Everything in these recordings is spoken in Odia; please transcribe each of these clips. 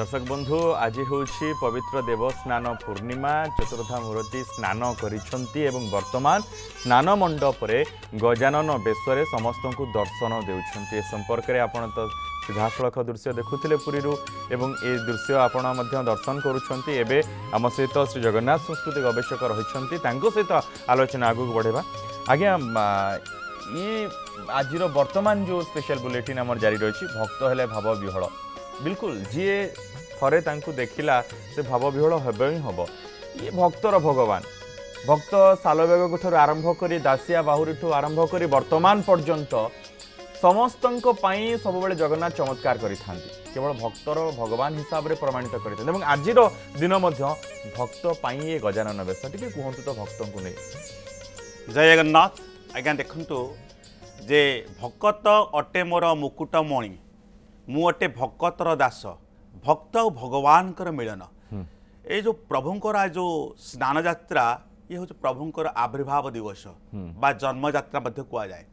দর্শক বন্ধু আজি হচ্ছে পবিত্র দেবস্নান পূর্ণিমা চতুর্ধা মূর্তি স্নান করেছেন এবং বর্তমান স্নান মণ্ডপরে গজানন বেশরে সমস্ত দর্শন দেউছেন এ সম্পর্কে আপনার তো ସିଧାସଳଖ ଦୃଶ୍ୟ ଦେଖୁଥିଲେ ପୁରୀରୁ ଏବଂ ଏ ଦୃଶ୍ୟ ଆପଣ ମଧ୍ୟ ଦର୍ଶନ କରୁଛନ୍ତି ଏବେ ଆମ ସହିତ ଶ୍ରୀ ଜଗନ୍ନାଥ ସଂସ୍କୃତି ଗବେଷକ ରହିଛନ୍ତି ତାଙ୍କ ସହିତ ଆଲୋଚନା ଆଗକୁ ବଢ଼େଇବା ଆଜ୍ଞା ଇଏ ଆଜିର ବର୍ତ୍ତମାନ ଯେଉଁ ସ୍ପେଶାଲ ବୁଲେଟିନ୍ ଆମର ଜାରି ରହିଛି ଭକ୍ତ ହେଲେ ଭାବ ବିହଳ ବିଲକୁଲ ଯିଏ ଥରେ ତାଙ୍କୁ ଦେଖିଲା ସେ ଭାବବିହ୍ୱଳ ହେବ ହିଁ ହେବ ଇଏ ଭକ୍ତର ଭଗବାନ ଭକ୍ତ ଶାଲବେଗଙ୍କ ଠାରୁ ଆରମ୍ଭ କରି ଦାସିଆ ବାହୁରୀଠୁ ଆରମ୍ଭ କରି ବର୍ତ୍ତମାନ ପର୍ଯ୍ୟନ୍ତ ସମସ୍ତଙ୍କ ପାଇଁ ସବୁବେଳେ ଜଗନ୍ନାଥ ଚମତ୍କାର କରିଥାନ୍ତି କେବଳ ଭକ୍ତର ଭଗବାନ ହିସାବରେ ପ୍ରମାଣିତ କରିଥାନ୍ତି ଏବଂ ଆଜିର ଦିନ ମଧ୍ୟ ଭକ୍ତ ପାଇଁ ଏ ଗଜାନନ ବେଶ ଟିକେ କୁହନ୍ତୁ ତ ଭକ୍ତଙ୍କୁ ନେଇ ଜୟ ଜଗନ୍ନାଥ ଆଜ୍ଞା ଦେଖନ୍ତୁ ଯେ ଭକତ ଅଟେ ମୋର ମୁକୁଟମଣି ମୁଁ ଅଟେ ଭକତର ଦାସ ଭକ୍ତ ଆଉ ଭଗବାନଙ୍କର ମିଳନ ଏଇ ଯେଉଁ ପ୍ରଭୁଙ୍କର ଯେଉଁ ସ୍ନାନ ଯାତ୍ରା ଇଏ ହେଉଛି ପ୍ରଭୁଙ୍କର ଆବିର୍ଭାବ ଦିବସ ବା ଜନ୍ମଯାତ୍ରା ମଧ୍ୟ କୁହାଯାଏ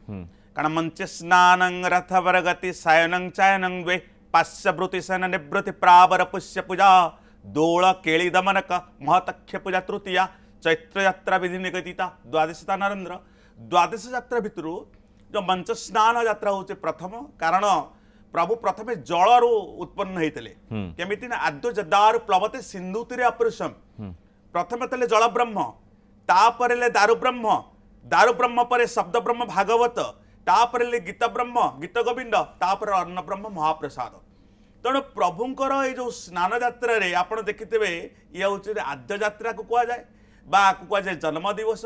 କାରଣ ମଞ୍ଚେ ସ୍ନାନଂ ରଥବର ଗତି ସାୟନଂ ଚାୟନଂ ଦ୍ୱେ ପାଶ୍ୟବୃତ୍ତି ସେନ ନିବୃତ୍ତି ପ୍ରାବର ପୁଷ୍ୟ ପୂଜା ଦୋଳ କେଳି ଦମନକ ମହତକ୍ଷ ପୂଜା ତୃତୀୟା ଚୈତ୍ରଯାତ୍ରା ବିଧି ନିଗତିତା ଦ୍ୱାଦଶତା ନରେନ୍ଦ୍ର ଦ୍ୱାଦଶ ଯାତ୍ରା ଭିତରୁ ଯେଉଁ ମଞ୍ଚ ସ୍ନାନ ଯାତ୍ରା ହେଉଛି ପ୍ରଥମ କାରଣ પ્રભુ પ્રથમે જળરુ ઉત્પન્ન હોઈલે કેમિતિ ના આદ્ય જદાર પ્લવતે સિંધુ તીરે અપરુષમ પ્રથમે તેલે જળ બ્રહ્મ તાપરે લે દારુ બ્રહ્મ દારુ બ્રહ્મ પરે શબ્દ બ્રહ્મ ભાગવત તાપરે લે ગીત બ્રહ્મ ગીત ગોવિંદ તાપરે અନ୍ନ બ્રહ્મ મહાપ્રસાદ ତେଣୁ ପ୍ରଭୁଙ୍କର ଏଇ ଯେଉଁ ସ୍ନାନ ଯାତ୍ରାରେ ଆପଣ ଦେଖିଥିବେ ଇଏ ହେଉଛି ଆଦ୍ୟ ଯାତ୍ରାକୁ କୁହାଯାଏ ବା ଆକୁ କୁହାଯାଏ ଜନ୍ମ ଦିବସ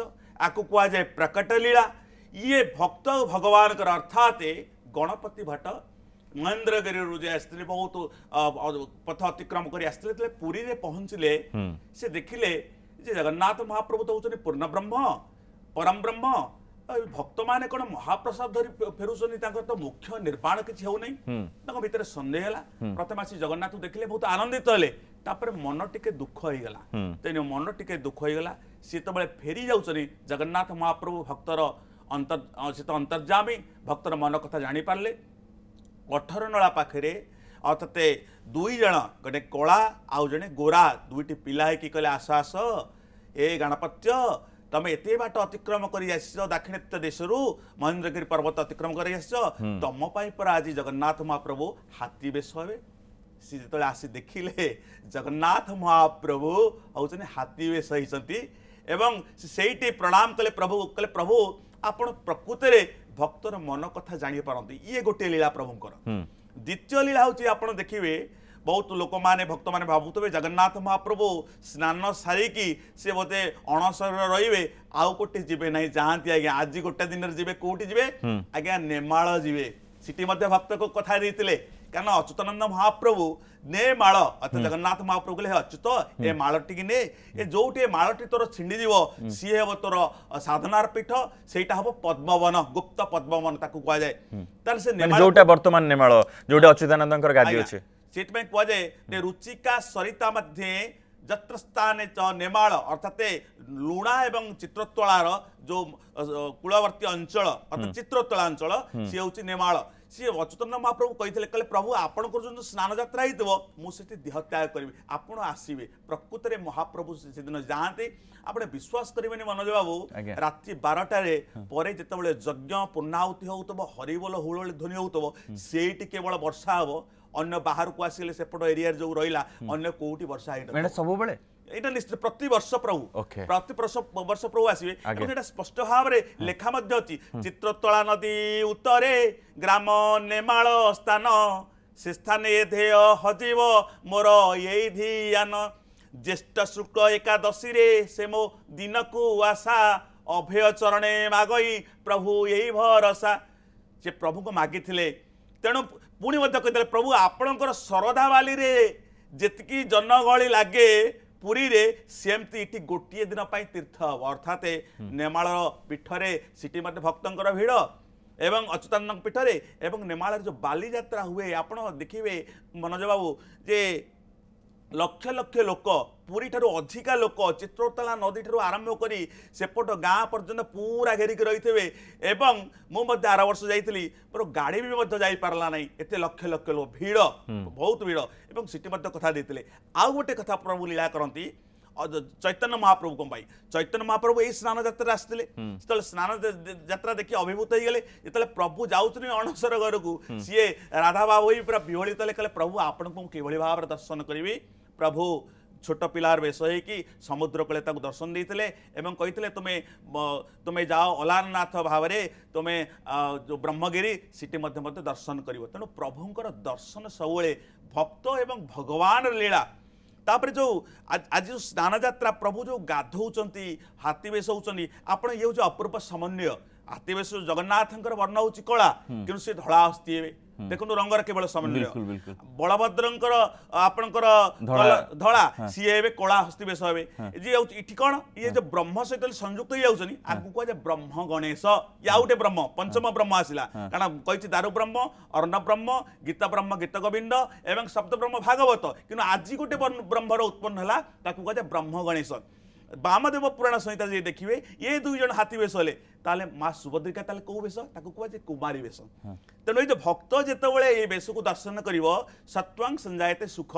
ଆକୁ କୁହାଯାଏ ପ୍ରକଟ ଲୀଳା ଇଏ ଭକ୍ତ ଆଉ ଭଗବାନଙ୍କର ଅର୍ଥାତ୍ ଗଣପତି ଭଟ୍ଟ ମହେନ୍ଦ୍ର ଗିରି ଯେ ଆସିଥିଲେ ବହୁତ ପଥ ଅତିକ୍ରମ କରି ଆସିଥିଲେ ଯେତେବେଳେ ପୁରୀରେ ପହଞ୍ଚିଲେ ସେ ଦେଖିଲେ ଯେ ଜଗନ୍ନାଥ ମହାପ୍ରଭୁ ତ ହେଉଛନ୍ତି ପୂର୍ଣ୍ଣ ବ୍ରହ୍ମ ପରମ ବ୍ରହ୍ମ ଭକ୍ତମାନେ କ'ଣ ମହାପ୍ରସାଦ ଧରି ଫେରୁଛନ୍ତି ତାଙ୍କର ତ ମୁଖ୍ୟ ନିର୍ମାଣ କିଛି ହେଉନାହିଁ ତାଙ୍କ ଭିତରେ ସନ୍ଦେହ ହେଲା ପ୍ରଥମେ ଆସି ଜଗନ୍ନାଥଙ୍କୁ ଦେଖିଲେ ବହୁତ ଆନନ୍ଦିତ ହେଲେ ତାପରେ ମନ ଟିକେ ଦୁଃଖ ହେଇଗଲା ତେଣୁ ମନ ଟିକେ ଦୁଃଖ ହେଇଗଲା ସିଏ ଯେତେବେଳେ ଫେରି ଯାଉଛନ୍ତି ଜଗନ୍ନାଥ ମହାପ୍ରଭୁ ଭକ୍ତର ଅନ୍ତର୍ ସେ ତ ଅନ୍ତର୍ଜାମୀ ଭକ୍ତର ମନ କଥା ଜାଣିପାରିଲେ କଠର ନଳା ପାଖରେ ଅର୍ଥାତ୍ ଦୁଇ ଜଣ ଗୋଟେ କଳା ଆଉ ଜଣେ ଗୋରା ଦୁଇଟି ପିଲା ହେଇକି କହିଲେ ଆସ ଆସ ଏ ଗଣପତ୍ୟ ତମେ ଏତେ ବାଟ ଅତିକ୍ରମ କରି ଆସିଛ ଦାକ୍ଷିଣାତ୍ୟ ଦେଶରୁ ମହେନ୍ଦ୍ରଗିରି ପର୍ବତ ଅତିକ୍ରମ କରି ଆସିଛ ତମ ପାଇଁ ପରା ଆଜି ଜଗନ୍ନାଥ ମହାପ୍ରଭୁ ହାତୀ ବେଶ ହେବେ ସେ ଯେତେବେଳେ ଆସି ଦେଖିଲେ ଜଗନ୍ନାଥ ମହାପ୍ରଭୁ ହେଉଛନ୍ତି ହାତୀ ବେଶ ହେଇଛନ୍ତି ଏବଂ ସେଇଟି ପ୍ରଣାମ କଲେ ପ୍ରଭୁ କହିଲେ ପ୍ରଭୁ ଆପଣ ପ୍ରକୃତରେ ଭକ୍ତର ମନ କଥା ଜାଣିପାରନ୍ତି ଇଏ ଗୋଟିଏ ଲୀଳା ପ୍ରଭୁଙ୍କର ଦ୍ୱିତୀୟ ଲୀଳା ହେଉଛି ଆପଣ ଦେଖିବେ ବହୁତ ଲୋକମାନେ ଭକ୍ତମାନେ ଭାବୁଥିବେ ଜଗନ୍ନାଥ ମହାପ୍ରଭୁ ସ୍ନାନ ସାରିକି ସେ ବୋଧେ ଅଣସରରେ ରହିବେ ଆଉ କୋଉଠି ଯିବେ ନାହିଁ ଯାଆନ୍ତି ଆଜ୍ଞା ଆଜି ଗୋଟେ ଦିନରେ ଯିବେ କୋଉଠି ଯିବେ ଆଜ୍ଞା ନେମାଳ ଯିବେ ସେଠି ମଧ୍ୟ ଭକ୍ତଙ୍କ କଥା ଦେଇଥିଲେ କାରଣ ଅଚ୍ୟୁତାନନ୍ଦ ମହାପ୍ରଭୁ ନେ ମାଳ ଅର୍ଥାତ ଜଗନ୍ନାଥ ମହାପ୍ରଭୁ କହିଲେ ହେ ଅଚ୍ୟୁତ ଏ ମାଳଟିକି ନେ ଏ ଯୋଉଠି ଏ ମାଳଟି ତୋର ଛିଣ୍ଡିଯିବ ସିଏ ହେବ ତୋର ସାଧନାର ପୀଠ ସେଇଟା ହେବ ପଦ୍ମବନ ଗୁପ୍ତ ପଦ୍ମବନ ତାକୁ କୁହାଯାଏ ତାହେଲେ ସେ ଯୋଉଟା ବର୍ତ୍ତମାନ ନେମାଳ ଯୋଉଟା ଅଚ୍ୟୁତାନନ୍ଦଙ୍କର ଗାଦି ଅଛି ସେଥିପାଇଁ କୁହାଯାଏ ଯେ ରୁଚିକା ସରିତା ମଧ୍ୟ ଯତ୍ର ଯତ୍ରସ୍ଥାନେ ଚ ନେମାଳ ଅର୍ଥାତ ଲୁଣା ଏବଂ ଚିତ୍ରତୋଳାର ଯୋଉ କୂଳବର୍ତ୍ତୀ ଅଞ୍ଚଳ ଅର୍ଥାତ ଚିତ୍ରତୋଳା ଅଞ୍ଚଳ ସିଏ ହେଉଛି ନେମାଳ सि अचन्न महाप्रभु कहिले प्रभु स्नान देह स्त्राइथ्यो मिठी महाप्रभु आसे प्रकृतले महाप्रभुदिन जाँदै आश्वास गरे मनोज बाबु राति बारटार परे जति यज्ञ पूर्णाहुति हो हुन्छ हरिबल हुनित सि केवल वर्षा हे अन्य बाह्रको आसिले सपट एरिया जो र अन्य वर्षा सबै ଏଇଟା ଲିଷ୍ଟ ପ୍ରତି ବର୍ଷ ପ୍ରଭୁ ପ୍ରତି ବର୍ଷ ପ୍ରଭୁ ଆସିବେ ଏବଂ ସେଇଟା ସ୍ପଷ୍ଟ ଭାବରେ ଲେଖା ମଧ୍ୟ ଅଛି ଚିତ୍ରତୋଳା ନଦୀ ଉତ୍ତରେ ଗ୍ରାମ ନେମାଳ ସ୍ଥାନ ସେ ସ୍ଥାନ ଏ ଧ୍ୟେୟ ହଜିବ ମୋର ଏଇ ଧିଆନ ଜ୍ୟେଷ୍ଠ ଶୁକ୍ଳ ଏକାଦଶୀରେ ସେ ମୋ ଦିନକୁ ଆଶା ଅଭୟ ଚରଣେ ମାଗଇ ପ୍ରଭୁ ଏଇ ଭରସା ସେ ପ୍ରଭୁଙ୍କୁ ମାଗିଥିଲେ ତେଣୁ ପୁଣି ମଧ୍ୟ କହିଥିଲେ ପ୍ରଭୁ ଆପଣଙ୍କର ଶରଧା ବାଲିରେ ଯେତିକି ଜନଗହଳି ଲାଗେ ପୁରୀରେ ସେମିତି ଏଠି ଗୋଟିଏ ଦିନ ପାଇଁ ତୀର୍ଥ ହେବ ଅର୍ଥାତ୍ ନେମାଳ ପୀଠରେ ସେଠି ମଧ୍ୟ ଭକ୍ତଙ୍କର ଭିଡ଼ ଏବଂ ଅଚ୍ୟୁତାନନ୍ଦଙ୍କ ପୀଠରେ ଏବଂ ନେମାଳରେ ଯେଉଁ ବାଲିଯାତ୍ରା ହୁଏ ଆପଣ ଦେଖିବେ ମନୋଜ ବାବୁ ଯେ ଲକ୍ଷ ଲକ୍ଷ ଲୋକ ପୁରୀଠାରୁ ଅଧିକା ଲୋକ ଚିତ୍ରତଳା ନଦୀଠାରୁ ଆରମ୍ଭ କରି ସେପଟ ଗାଁ ପର୍ଯ୍ୟନ୍ତ ପୁରା ଘେରିକି ରହିଥିବେ ଏବଂ ମୁଁ ମଧ୍ୟ ଆର ବର୍ଷ ଯାଇଥିଲି ମୋର ଗାଡ଼ି ବି ମଧ୍ୟ ଯାଇପାରିଲା ନାହିଁ ଏତେ ଲକ୍ଷ ଲକ୍ଷ ଲୋକ ଭିଡ଼ ବହୁତ ଭିଡ଼ ଏବଂ ସେଠି ମଧ୍ୟ କଥା ଦେଇଥିଲେ ଆଉ ଗୋଟେ କଥା ପ୍ରଭୁ ଲୀଳା କରନ୍ତି ଚୈତନ୍ୟ ମହାପ୍ରଭୁଙ୍କ ପାଇଁ ଚୈତନ୍ୟ ମହାପ୍ରଭୁ ଏହି ସ୍ନାନ ଯାତ୍ରାରେ ଆସିଥିଲେ ଯେତେବେଳେ ସ୍ନାନ ଯାତ୍ରା ଦେଖି ଅଭିଭୂତ ହେଇଗଲେ ଯେତେବେଳେ ପ୍ରଭୁ ଯାଉଥିଲେ ଅଣସର ଘରକୁ ସିଏ ରାଧାବାବୁ ହୋଇ ପୁରା ବିହଳିତ ହେଲେ କହିଲେ ପ୍ରଭୁ ଆପଣଙ୍କୁ ମୁଁ କିଭଳି ଭାବରେ ଦର୍ଶନ କରିବି ପ୍ରଭୁ ଛୋଟ ପିଲାର ବେଶ ହୋଇକି ସମୁଦ୍ରକୂଳେ ତାକୁ ଦର୍ଶନ ଦେଇଥିଲେ ଏବଂ କହିଥିଲେ ତୁମେ ତୁମେ ଯାଅ ଅଲାରନାଥ ଭାବରେ ତୁମେ ଯେଉଁ ବ୍ରହ୍ମଗିରି ସେଠି ମଧ୍ୟ ମଧ୍ୟ ଦର୍ଶନ କରିବ ତେଣୁ ପ୍ରଭୁଙ୍କର ଦର୍ଶନ ସବୁବେଳେ ଭକ୍ତ ଏବଂ ଭଗବାନର ଲୀଳା ତାପରେ ଯେଉଁ ଆଜି ଯେଉଁ ସ୍ନାନଯାତ୍ରା ପ୍ରଭୁ ଯେଉଁ ଗାଧୋଉଛନ୍ତି ହାତୀ ବେଶ ହେଉଛନ୍ତି ଆପଣ ଇଏ ହେଉଛି ଅପୂର୍ବ ସମନ୍ୱୟ ଆତିବେଶ ଜଗନ୍ନାଥଙ୍କର ବର୍ଣ୍ଣ ହଉଛି କଳା କିନ୍ତୁ ସେ ଧଳା ହସ୍ତି ହେବେ ଦେଖନ୍ତୁ ରଙ୍ଗର କେବଳ ସମନ୍ୱୟ ବଳଭଦ୍ରଙ୍କର ଆପଣଙ୍କର ଧଳା ସିଏ ଏବେ କଳା ହସ୍ତି ବେଶ ହେବେ ଯିଏ ଯାଉଛି ଏଠି କଣ ଇଏ ଯେ ବ୍ରହ୍ମ ସହିତ ସଂଯୁକ୍ତ ହେଇଯାଉଛନ୍ତି ଆଗକୁ କୁହାଯାଏ ବ୍ରହ୍ମ ଗଣେଶ ଇଏ ଆଉ ଗୋଟେ ବ୍ରହ୍ମ ପଞ୍ଚମ ବ୍ରହ୍ମ ଆସିଲା କାରଣ କହିଛି ଦାରୁ ବ୍ରହ୍ମ ଅର୍ଣ୍ଣ ବ୍ରହ୍ମ ଗୀତ ବ୍ରହ୍ମ ଗୀତ ଗୋବିନ୍ଦ ଏବଂ ଶବ୍ଦ ବ୍ରହ୍ମ ଭାଗବତ କିନ୍ତୁ ଆଜି ଗୋଟେ ବ୍ରହ୍ମର ଉତ୍ପନ୍ନ ହେଲା ତାକୁ କୁହାଯାଏ ବ୍ରହ୍ମ ଗଣେଶ ବାମଦେବ ପୁରାଣ ସଂହିତା ଯଦି ଦେଖିବେ ଏ ଦୁଇ ଜଣ ହାତୀ ବେଶ ହେଲେ ତାହେଲେ ମା ସୁଭଦ୍ରିକା ତାହେଲେ କେଉଁ ବେଶ ତାକୁ କୁହାଯାଏ କୁମାରୀ ବେଶ ତେଣୁ ଏଇ ଯେ ଭକ୍ତ ଯେତେବେଳେ ଏ ବେଶକୁ ଦର୍ଶନ କରିବ ସତ୍ୱାଂ ସଞ୍ଜାୟତେ ସୁଖ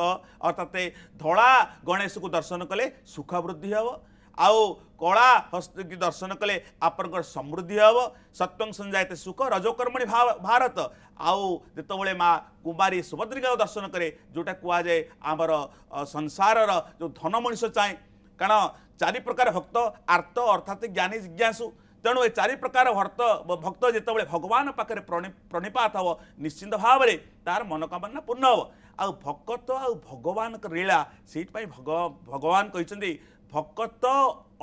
ଅର୍ଥାତ୍ ଧଳା ଗଣେଶକୁ ଦର୍ଶନ କଲେ ସୁଖ ବୃଦ୍ଧି ହେବ ଆଉ କଳା ହସ୍ତକୁ ଦର୍ଶନ କଲେ ଆପଣଙ୍କର ସମୃଦ୍ଧି ହେବ ସତ୍ୱଂ ସଞ୍ଜାୟତେ ସୁଖ ରଜକର୍ମଣୀ ଭାରତ ଆଉ ଯେତେବେଳେ ମା କୁମାରୀ ସୁଭଦ୍ରିକାକୁ ଦର୍ଶନ କରେ ଯେଉଁଟା କୁହାଯାଏ ଆମର ସଂସାରର ଯେଉଁ ଧନ ମଣିଷ ଚାହେଁ କାରଣ ଚାରି ପ୍ରକାର ଭକ୍ତ ଆର୍ତ୍ତ ଅର୍ଥାତ୍ ଜ୍ଞାନୀ ଜିଜ୍ଞାସୁ ତେଣୁ ଏ ଚାରି ପ୍ରକାର ଭକ୍ତ ଭକ୍ତ ଯେତେବେଳେ ଭଗବାନ ପାଖରେ ପ୍ରଣିପାତ ହେବ ନିଶ୍ଚିନ୍ତ ଭାବରେ ତାର ମନୋକାମନା ପୂର୍ଣ୍ଣ ହେବ ଆଉ ଭକତ ଆଉ ଭଗବାନଙ୍କ ଲୀଳା ସେଇଥିପାଇଁ ଭଗବାନ କହିଛନ୍ତି ଭକତ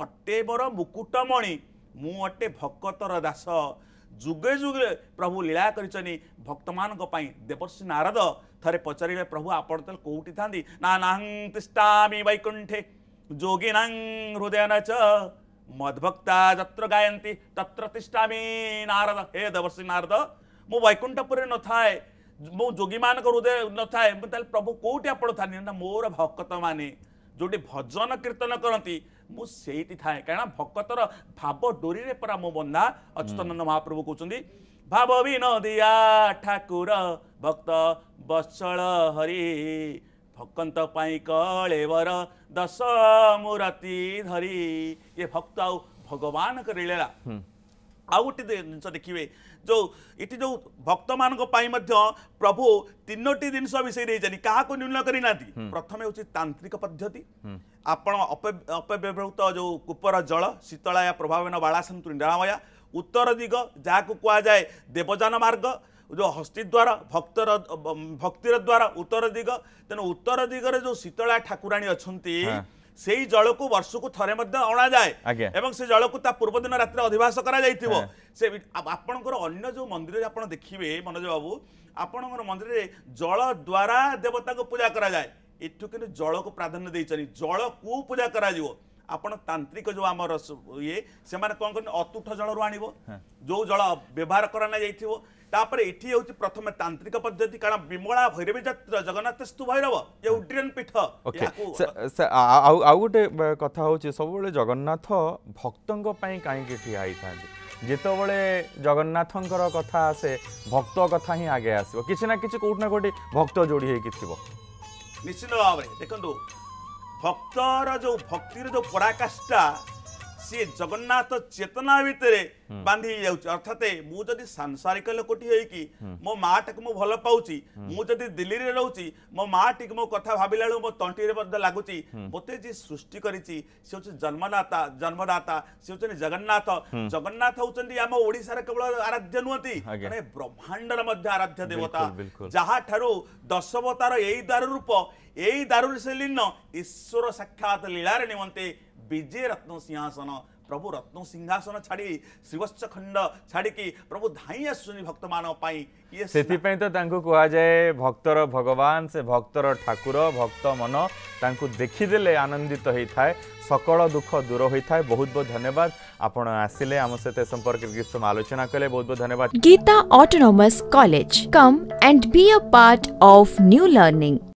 ଅଟେ ମୋର ମୁକୁଟମଣି ମୁଁ ଅଟେ ଭକତର ଦାସ ଯୁଗେ ଯୁଗେ ପ୍ରଭୁ ଲୀଳା କରିଛନ୍ତି ଭକ୍ତମାନଙ୍କ ପାଇଁ ଦେବର୍ଷି ନାରଦ ଥରେ ପଚାରିଲେ ପ୍ରଭୁ ଆପଣ ତାହେଲେ କେଉଁଠି ଥାନ୍ତି ନା ନାହଂ ତିଷ୍ଠାମି ବୈକୁଣ୍ଠେ जोगिना हृदय च मद्भक्ता जत्र गायन्ति तत्र तिष्ठामि नारद हे दवर्सिंह नारद ମୁଁ ବୈକୁଣ୍ଠପୁରରେ ନଥାଏ ମୁଁ ଯୋଗୀମାନଙ୍କ ହୃଦୟ ନଥାଏ ମୁଁ ତାହେଲେ ପ୍ରଭୁ କେଉଁଠି ଆପଣ ଥାନ୍ତି ନା ମୋର ଭକତମାନେ ଯେଉଁଠି ଭଜନ କୀର୍ତ୍ତନ କରନ୍ତି ମୁଁ ସେଇଠି ଥାଏ କାରଣ ଭକତର ଭାବ ଡୋରିରେ ପରା ମୋ ବନ୍ଧା ଅଚ୍ୟୁତାନନ୍ଦ ମହାପ୍ରଭୁ କହୁଛନ୍ତି ଭାବ ବି ନ ଦିଆ ଠାକୁର ଭକ୍ତ ବତ୍ସଳ ହରି ଭକନ୍ତ ପାଇଁ କଳେବର ଦଶ ମୂରତି ଧରି ଏ ଭକ୍ତ ଆଉ ଭଗବାନଙ୍କର ଲୀଳା ଆଉ ଗୋଟେ ଜିନିଷ ଦେଖିବେ ଯେଉଁ ଏଠି ଯେଉଁ ଭକ୍ତମାନଙ୍କ ପାଇଁ ମଧ୍ୟ ପ୍ରଭୁ ତିନୋଟି ଜିନିଷ ବିଷୟ ଦେଇଛନ୍ତି କାହାକୁ ନିର୍ଣ୍ଣୟ କରିନାହାନ୍ତି ପ୍ରଥମେ ହେଉଛି ତାନ୍ତ୍ରିକ ପଦ୍ଧତି ଆପଣ ଅପବ୍ୟବହୃତ ଯେଉଁ କୂପର ଜଳ ଶୀତଳାୟା ପ୍ରଭାବନ ବାଳାସନ୍ତୁ ନିରାମୟା ଉତ୍ତର ଦିଗ ଯାହାକୁ କୁହାଯାଏ ଦେବଯାନ ମାର୍ଗ ଯେଉଁ ହସ୍ତିଦ୍ୱାର ଭକ୍ତର ଭକ୍ତିର ଦ୍ୱାର ଉତ୍ତର ଦିଗ ତେଣୁ ଉତ୍ତର ଦିଗରେ ଯେଉଁ ଶୀତଳା ଠାକୁରାଣୀ ଅଛନ୍ତି ସେଇ ଜଳକୁ ବର୍ଷକୁ ଥରେ ମଧ୍ୟ ଅଣାଯାଏ ଏବଂ ସେ ଜଳକୁ ତା ପୂର୍ବଦିନ ରାତିରେ ଅଧିବାସ କରାଯାଇଥିବ ସେ ଆପଣଙ୍କର ଅନ୍ୟ ଯେଉଁ ମନ୍ଦିରରେ ଆପଣ ଦେଖିବେ ମନୋଜ ବାବୁ ଆପଣଙ୍କର ମନ୍ଦିରରେ ଜଳ ଦ୍ୱାରା ଦେବତାଙ୍କୁ ପୂଜା କରାଯାଏ ଏଠୁ କିନ୍ତୁ ଜଳକୁ ପ୍ରାଧାନ୍ୟ ଦେଇଛନ୍ତି ଜଳକୁ ପୂଜା କରାଯିବ ଆପଣ ତାନ୍ତ୍ରିକ ଯେଉଁ ଆମର ଇଏ ସେମାନେ କ'ଣ କରନ୍ତି ଅତୁଠ ଜଳରୁ ଆଣିବ ଯେଉଁ ଜଳ ବ୍ୟବହାର କରାଯାଇଥିବ ତାପରେ ଏଠି ହେଉଛି ପ୍ରଥମେ ତାନ୍ତ୍ରିକ ପଦ୍ଧତି କାରଣ ବିମଳା ଭୈରବୀ ଯାତ୍ରା ଜଗନ୍ନାଥ ସ୍ତୁ ଭୈରବ ଏ ଉଡ୍ରିୟନ ପୀଠ ଆଉ ଆଉ ଗୋଟେ କଥା ହେଉଛି ସବୁବେଳେ ଜଗନ୍ନାଥ ଭକ୍ତଙ୍କ ପାଇଁ କାହିଁକି ଠିଆ ହେଇଥାନ୍ତି ଯେତେବେଳେ ଜଗନ୍ନାଥଙ୍କର କଥା ଆସେ ଭକ୍ତ କଥା ହିଁ ଆଗେ ଆସିବ କିଛି ନା କିଛି କେଉଁଠି ନା କେଉଁଠି ଭକ୍ତ ଯୋଡ଼ି ହେଇକି ଥିବ ନିଶ୍ଚିତ ଭାବରେ ଦେଖନ୍ତୁ ভক্তর যে ভক্তির যে পরাকাষ্ঠা ସିଏ ଜଗନ୍ନାଥ ଚେତନା ଭିତରେ ବାନ୍ଧି ହେଇଯାଉଛି ଅର୍ଥାତ ମୁଁ ଯଦି ସାଂସାରିକ ଲୋକଟି ହେଇକି ମୋ ମା ଟାକୁ ମୁଁ ଭଲ ପାଉଛି ମୁଁ ଯଦି ଦିଲ୍ଲୀରେ ରହୁଛି ମୋ ମା ମାଆଟିକୁ ମୋ କଥା ଭାବିଲା ବେଳକୁ ମୋ ତଣ୍ଟିରେ ମଧ୍ୟ ଲାଗୁଛି ମୋତେ ଯିଏ ସୃଷ୍ଟି କରିଛି ସେ ହେଉଛି ଜନ୍ମଦାତା ଜନ୍ମଦାତା ସେ ହଉଛନ୍ତି ଜଗନ୍ନାଥ ଜଗନ୍ନାଥ ହଉଛନ୍ତି ଆମ ଓଡ଼ିଶାରେ କେବଳ ଆରାଧ୍ୟ ନୁହନ୍ତି ମାନେ ବ୍ରହ୍ମାଣ୍ଡର ମଧ୍ୟ ଆରାଧ୍ୟ ଦେବତା ଯାହାଠାରୁ ଦଶବତାର ଏଇ ଦ୍ୱାର ରୂପ ଏଇ ଦାରୁ ସେ ଲିନ ଈଶ୍ୱର ସାକ୍ଷାତ ଲୀଳାରେ ନିମନ୍ତେ विजे रत्न सिंहासन प्रभु रत्न सिंहासन छाड़ श्रीवत्स खंड छाड़ी प्रभु धाई आस भक्त मानी से तो कहुए भक्तर भगवान से भक्तर ठाकुर भक्त मन ताकि देखीदे आनंदित होता है सकल दुख दूर होता है बहुत बहुत धन्यवाद आसिले आम सहित संपर्क आलोचना कले बहुत बहुत धन्यवाद Gita autonomous college come and be a part of new learning